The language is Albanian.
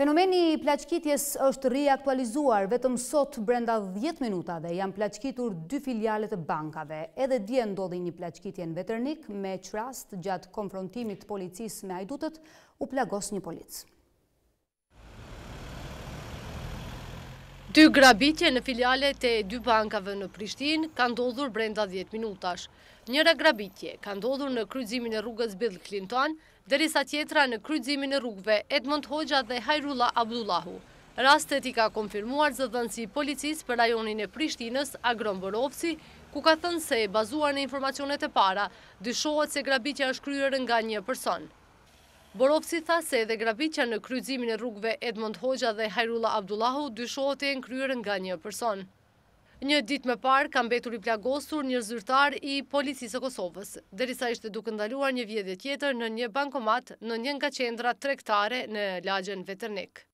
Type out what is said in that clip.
Fenomeni i plaçkitjes është riaktualizuar vetëm sot brenda 10 minutave jam plaçkitur dy filiale të bankave. Edhe dje ndodhi një plaçkitje në Veternik me çrast gjatë konfrontimit të policisë me ajdutët u plagos një polic. Ty grabitje në filiale të dy bankave në Prishtin ka ndodhur brenda 10 minutash. Njëra grabitje ka ndodhur në kryzimin e rrugës Bill Clinton, dërisa tjetra në kryzimin e rrugëve Edmond Hoxha dhe Hajrula Abdullahu. Rastet i ka konfirmuar zëdhënësi policis për rajonin e Prishtinës, Agron Borovci, ku ka thënë se bazuar në informacionet e para, dyshohet se grabitja është kryrë nga një person. Borovci tha se edhe grabitja në kryzimin e rrugve Edmond Hoxha dhe Hajrula Abdullahu dy të e në nga një person. Një dit me parë kam betur i plagosur një zyrtar i policisë e Kosovës, derisa ishte duke ndaluar një vjedhe tjetër në një bankomat në një nga qendra trektare në lagjen veternikë.